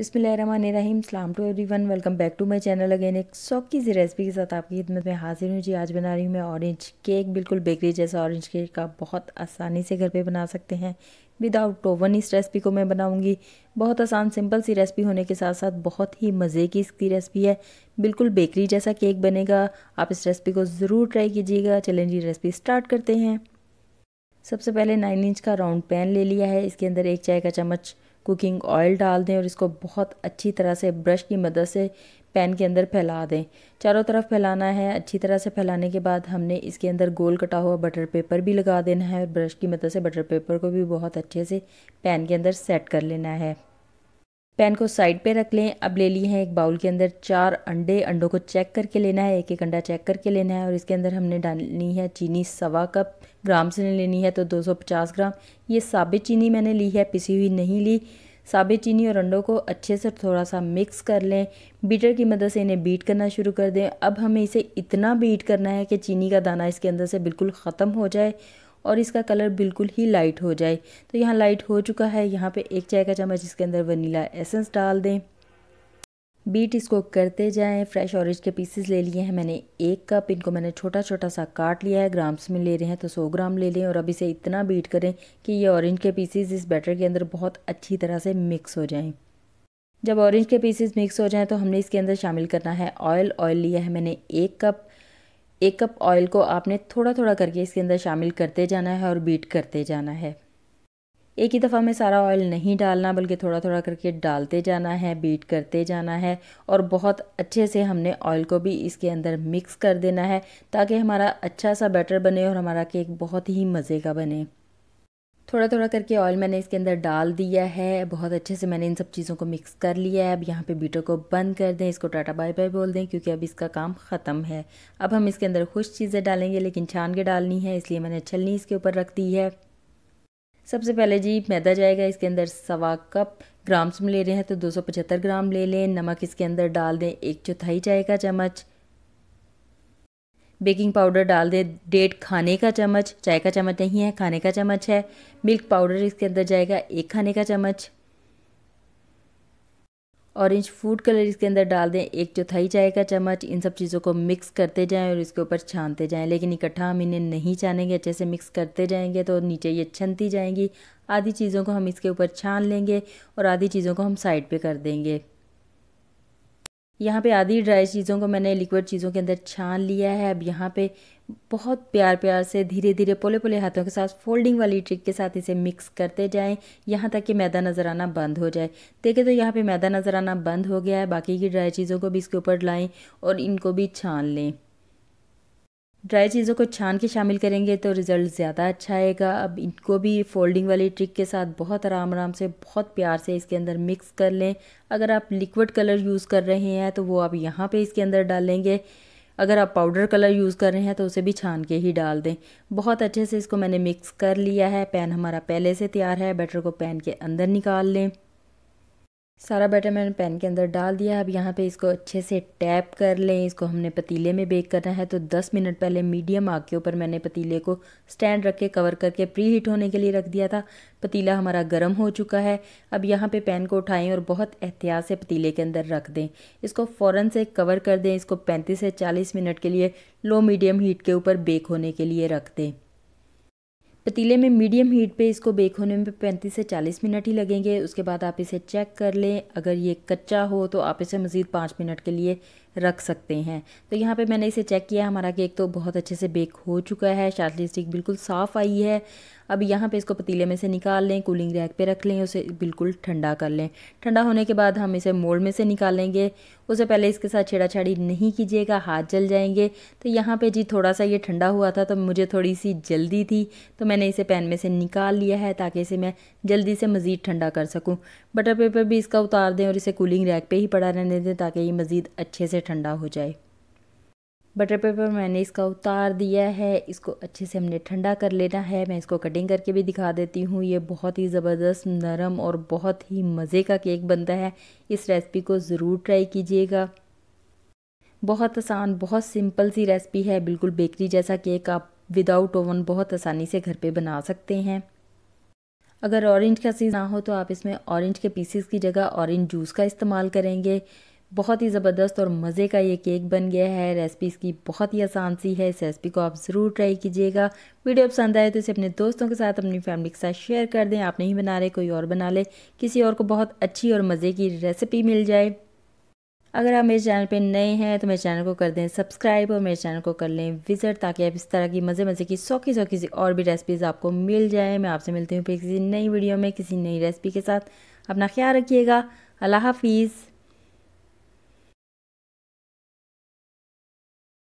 बिसमीम सलाम to everyone welcome back to my channel again एक सौकी सी रेसिपी के साथ आपकी खिदमत में हाजिर हूँ जी आज बना रही हूँ मैं ऑरेंज केक बिल्कुल बेकरी जैसा ऑरेंज केक आप बहुत आसानी से घर पे बना सकते हैं विदाउट ओवन इस रेसिपी को मैं बनाऊँगी बहुत आसान सिंपल सी रेसिपी होने के साथ साथ बहुत ही मज़े की इसकी रेसिपी है बिल्कुल बेकरी जैसा केक बनेगा आप इस रेसिपी को ज़रूर ट्राई कीजिएगा चलें जी रेसिपी स्टार्ट करते हैं सबसे पहले नाइन इंच का राउंड पैन ले लिया है इसके अंदर एक चाय का चम्मच कुकिंग ऑयल डाल दें और इसको बहुत अच्छी तरह से ब्रश की मदद से पैन के अंदर फैला दें चारों तरफ फैलाना है अच्छी तरह से फैलाने के बाद हमने इसके अंदर गोल कटा हुआ बटर पेपर भी लगा देना है और ब्रश की मदद से बटर पेपर को भी बहुत अच्छे से पैन के अंदर सेट कर लेना है पैन को साइड पे रख लें अब ले लिए हैं एक बाउल के अंदर चार अंडे अंडों को चेक करके लेना है एक एक अंडा चेक करके लेना है और इसके अंदर हमने डालनी है चीनी सवा कप ग्राम से लेनी है तो 250 ग्राम ये साबित चीनी मैंने ली है पिसी हुई नहीं ली साबित चीनी और अंडों को अच्छे से थोड़ा सा मिक्स कर लें बीटर की मदद से इन्हें बीट करना शुरू कर दें अब हमें इसे इतना बीट करना है कि चीनी का दाना इसके अंदर से बिल्कुल ख़त्म हो जाए और इसका कलर बिल्कुल ही लाइट हो जाए तो यहाँ लाइट हो चुका है यहाँ पे एक चाय का चम्मच इसके अंदर वनीला एसेंस डाल दें बीट इसको करते जाएं फ्रेश ऑरेंज के पीसेस ले लिए हैं मैंने एक कप इनको मैंने छोटा छोटा सा काट लिया है ग्राम्स में ले रहे हैं तो 100 ग्राम ले लें और अब इसे इतना बीट करें कि ये ऑरेंज के पीसेस इस बैटर के अंदर बहुत अच्छी तरह से मिक्स हो जाएं जब ऑरेंज के पीसेस मिक्स हो जाएं तो हमने इसके अंदर शामिल करना है ऑयल ऑयल लिया है मैंने एक कप एक कप ऑयल को आपने थोड़ा थोड़ा करके इसके अंदर शामिल करते जाना है और बीट करते जाना है एक ही दफ़ा में सारा ऑयल नहीं डालना बल्कि थोड़ा थोड़ा करके डालते जाना है बीट करते जाना है और बहुत अच्छे से हमने ऑयल को भी इसके अंदर मिक्स कर देना है ताकि हमारा अच्छा सा बैटर बने और हमारा केक बहुत ही मज़े का बने थोड़ा थोड़ा करके ऑयल मैंने इसके अंदर डाल दिया है बहुत अच्छे से मैंने इन सब चीज़ों को मिक्स कर लिया है अब यहाँ पे बीटर को बंद कर दें इसको टाटा बाय बाय बोल दें क्योंकि अब इसका काम ख़त्म है अब हम इसके अंदर खुश चीज़ें डालेंगे लेकिन छान के डालनी है इसलिए मैंने छलनी इसके ऊपर रख दी है सबसे पहले जी मैदा जाएगा इसके अंदर सवा कप ग्राम्स में ले रहे हैं तो दो ग्राम ले लें नमक इसके अंदर डाल दें एक चौथाई चाय का चम्मच बेकिंग पाउडर डाल दें डेढ़ खाने का चम्मच चाय का चम्मच नहीं है खाने का चम्मच है मिल्क पाउडर इसके अंदर जाएगा एक खाने का चम्मच ऑरेंज फूड कलर इसके अंदर डाल दें एक चौथाई चाय का चम्मच इन सब चीज़ों को मिक्स करते जाएं और इसके ऊपर छानते जाएं लेकिन इकट्ठा हम इन्हें नहीं छानेंगे अच्छे से मिक्स करते जाएंगे तो नीचे ये छनती जाएंगी आधी चीज़ों को हम इसके ऊपर छान लेंगे और आधी चीज़ों को हम साइड पे कर देंगे यहाँ पे आधी ड्राई चीज़ों को मैंने लिक्विड चीज़ों के अंदर छान लिया है अब यहाँ पे बहुत प्यार प्यार से धीरे धीरे पोले पोले हाथों के साथ फोल्डिंग वाली ट्रिक के साथ इसे मिक्स करते जाएं यहाँ तक कि मैदा नज़र आना बंद हो जाए देखें तो यहाँ पे मैदा नज़र आना बंद हो गया है बाकी की ड्राई चीज़ों को भी इसके ऊपर लाएं और इनको भी छान लें ड्राई चीज़ों को छान के शामिल करेंगे तो रिज़ल्ट ज़्यादा अच्छा आएगा अब इनको भी फोल्डिंग वाली ट्रिक के साथ बहुत आराम आराम से बहुत प्यार से इसके अंदर मिक्स कर लें अगर आप लिक्विड कलर यूज़ कर रहे हैं तो वो आप यहाँ पे इसके अंदर डालेंगे अगर आप पाउडर कलर यूज़ कर रहे हैं तो उसे भी छान के ही डाल दें बहुत अच्छे से इसको मैंने मिक्स कर लिया है पैन हमारा पहले से तैयार है बैटर को पैन के अंदर निकाल लें सारा बैटर मैंने पैन के अंदर डाल दिया अब यहाँ पे इसको अच्छे से टैप कर लें इसको हमने पतीले में बेक करना है तो 10 मिनट पहले मीडियम आग के ऊपर मैंने पतीले को स्टैंड रख के कवर करके प्री हीट होने के लिए रख दिया था पतीला हमारा गर्म हो चुका है अब यहाँ पे पैन को उठाएं और बहुत एहतियात से पतीले के अंदर रख दें इसको फ़ौर से कवर कर दें इसको पैंतीस से चालीस मिनट के लिए लो मीडियम हीट के ऊपर बेक होने के लिए रख दें पतीले में मीडियम हीट पे इसको बेक होने में 35 से 40 मिनट ही लगेंगे उसके बाद आप इसे चेक कर लें अगर ये कच्चा हो तो आप इसे मज़ीद पाँच मिनट के लिए रख सकते हैं तो यहाँ पे मैंने इसे चेक किया हमारा केक तो बहुत अच्छे से बेक हो चुका है शार्टली स्टिक बिल्कुल साफ़ आई है अब यहाँ पे इसको पतीले में से निकाल लें कूलिंग रैक पे रख लें उसे बिल्कुल ठंडा कर लें ठंडा होने के बाद हम इसे मोल्ड में से निकालेंगे उससे पहले इसके साथ छेड़ाछाड़ी नहीं कीजिएगा हाथ जल जाएंगे तो यहाँ पे जी थोड़ा सा ये ठंडा हुआ था तो मुझे थोड़ी सी जल्दी थी तो मैंने इसे पैन में से निकाल लिया है ताकि इसे मैं जल्दी से मज़ीद ठंडा कर सकूँ बटर पेपर भी इसका उतार दें और इसे कूलिंग रैक पर ही पड़ा रहने दें ताकि ये मज़ीद अच्छे से ठंडा हो जाए बटर पेपर मैंने इसका उतार दिया है इसको अच्छे से हमने ठंडा कर लेना है मैं इसको कटिंग करके भी दिखा देती हूँ ये बहुत ही ज़बरदस्त नरम और बहुत ही मज़े का केक बनता है इस रेसिपी को ज़रूर ट्राई कीजिएगा बहुत आसान बहुत सिंपल सी रेसिपी है बिल्कुल बेकरी जैसा केक आप विदाउट ओवन बहुत आसानी से घर पर बना सकते हैं अगर ऑरेंज का सीज़ ना हो तो आप इसमें ऑरेंज के पीसेस की जगह ऑरेंज जूस का इस्तेमाल करेंगे बहुत ही ज़बरदस्त और मज़े का ये केक बन गया है रेसिपी इसकी बहुत ही आसान सी है इस रेसिपी को आप ज़रूर ट्राई कीजिएगा वीडियो पसंद आए तो इसे अपने दोस्तों के साथ अपनी फैमिली के साथ शेयर कर दें आप नहीं बना रहे कोई और बना ले किसी और को बहुत अच्छी और मज़े की रेसिपी मिल जाए अगर आप मेरे चैनल पे नए हैं तो मेरे चैनल को कर दें सब्सक्राइब और मेरे चैनल को कर लें विजिट ताकि आप इस तरह की मज़े मज़े की सौखी सौखी सी और भी रेसिपीज़ आपको मिल जाए मैं आपसे मिलती हूँ फिर किसी नई वीडियो में किसी नई रेसिपी के साथ अपना ख्याल रखिएगा अल्लाह हाफिज़